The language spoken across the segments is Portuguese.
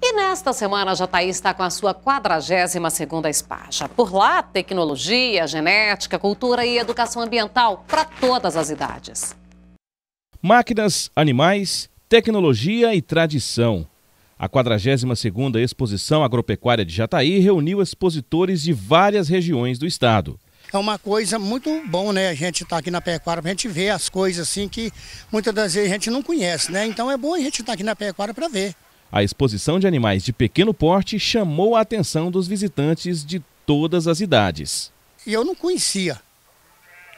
E nesta semana, a Jataí está com a sua 42ª Espaja. Por lá, tecnologia, genética, cultura e educação ambiental para todas as idades. Máquinas, animais, tecnologia e tradição. A 42ª Exposição Agropecuária de Jataí reuniu expositores de várias regiões do estado é uma coisa muito bom, né? A gente estar tá aqui na pecuária para a gente ver as coisas assim que muitas das vezes a gente não conhece, né? Então é bom a gente estar tá aqui na pecuária para ver. A exposição de animais de pequeno porte chamou a atenção dos visitantes de todas as idades. eu não conhecia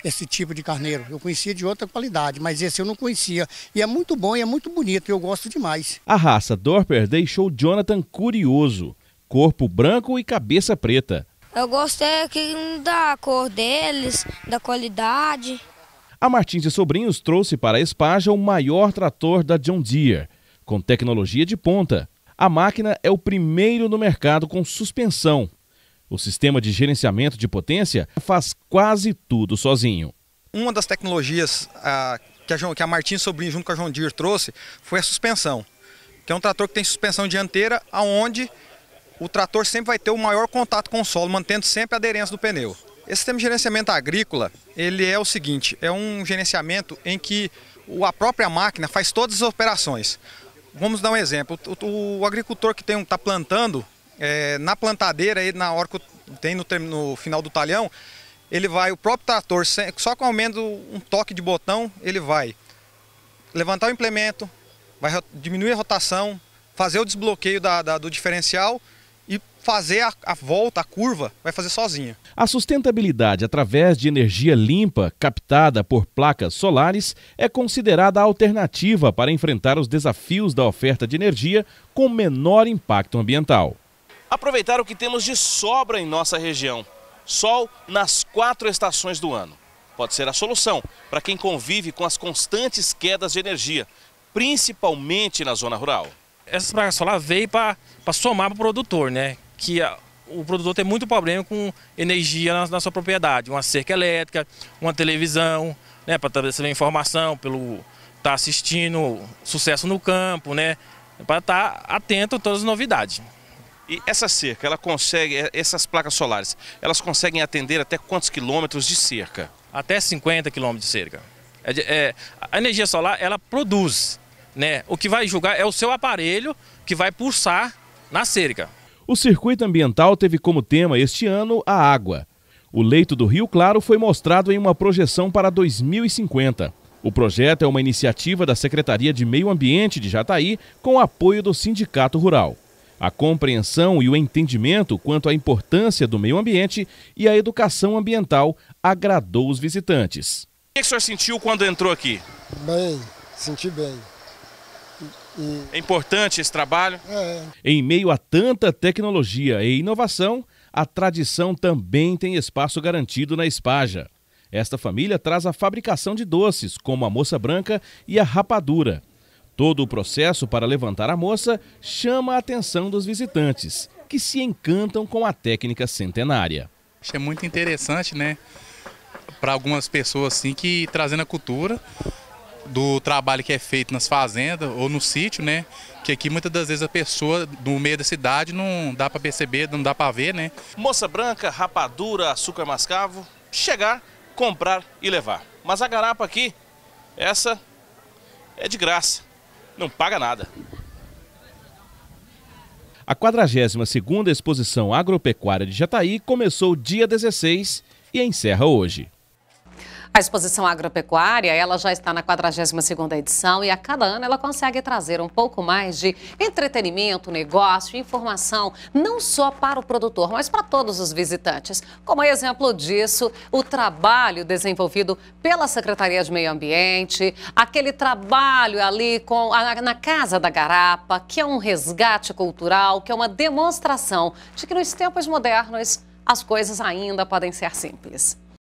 esse tipo de carneiro. Eu conhecia de outra qualidade, mas esse eu não conhecia. E é muito bom e é muito bonito, eu gosto demais. A raça Dorper deixou Jonathan curioso. Corpo branco e cabeça preta. Eu gostei é da cor deles, da qualidade. A Martins e Sobrinhos trouxe para a Espaja o maior trator da John Deere com tecnologia de ponta. A máquina é o primeiro no mercado com suspensão. O sistema de gerenciamento de potência faz quase tudo sozinho. Uma das tecnologias que, a, Martin Martins Sobrinho junto com a John Deere trouxe foi a suspensão, que é um trator que tem suspensão dianteira, aonde o trator sempre vai ter o maior contato com o solo, mantendo sempre a aderência do pneu. Esse sistema de gerenciamento agrícola, ele é o seguinte, é um gerenciamento em que a própria máquina faz todas as operações vamos dar um exemplo. O, o agricultor que está um, tá plantando, é, na plantadeira, aí, na hora que tem no, no, final do talhão, ele vai, o próprio trator, só com aumento um toque de botão, ele vai levantar o implemento, vai diminuir a rotação, fazer o desbloqueio da, da, do diferencial fazer a, a, volta, a curva, vai fazer sozinha. A sustentabilidade através de energia limpa captada por placas solares é considerada a alternativa para enfrentar os desafios da oferta de energia com menor impacto ambiental. Aproveitar o que temos de sobra em nossa região: sol nas quatro estações do ano. Pode ser a solução para quem convive com as constantes quedas de energia, principalmente na zona rural. Essas placas solares veio para somar para o produtor, né? que a, o produtor tem muito problema com energia na, na sua propriedade, uma cerca elétrica, uma televisão, né, para trazer informação, pelo estar tá assistindo sucesso no campo, né, para estar tá atento a todas as novidades. E essa cerca, ela consegue, é, essas placas solares, elas conseguem atender até quantos quilômetros de cerca? Até 50 quilômetros de cerca. É, é, a energia solar, ela produz, né? O que vai julgar é o seu aparelho que vai pulsar na cerca. O circuito ambiental teve como tema este ano a água. O leito do Rio Claro foi mostrado em uma projeção para 2050. O projeto é uma iniciativa da Secretaria de Meio Ambiente de Jataí com apoio do Sindicato Rural. A compreensão e o entendimento quanto à importância do meio ambiente e a educação ambiental agradou os visitantes. O é que o senhor sentiu quando entrou aqui? Bem, senti bem. É importante esse trabalho. É. Em meio a tanta tecnologia e inovação, a tradição também tem espaço garantido na Espaja. Esta família traz a fabricação de doces, como a moça branca e a rapadura. Todo o processo para levantar a moça chama a atenção dos visitantes, que se encantam com a técnica centenária. Isso é muito interessante, né? Para algumas pessoas, assim, que trazendo a cultura, do trabalho que é feito nas fazendas ou no sítio, né? Que aqui muitas das vezes a pessoa no meio da cidade não dá para perceber, não dá para ver, né? Moça branca, rapadura, açúcar mascavo, chegar, comprar e levar. Mas a garapa aqui, essa é de graça, não paga nada. A 42ª Exposição Agropecuária de Jataí começou dia 16 e encerra hoje. A exposição agropecuária, ela já está na 42ª edição e a cada ano ela consegue trazer um pouco mais de entretenimento, negócio, informação, não só para o produtor, mas para todos os visitantes. Como exemplo disso, o trabalho desenvolvido pela Secretaria de Meio Ambiente, aquele trabalho ali com, na Casa da Garapa, que é um resgate cultural, que é uma demonstração de que nos tempos modernos as coisas ainda podem ser simples.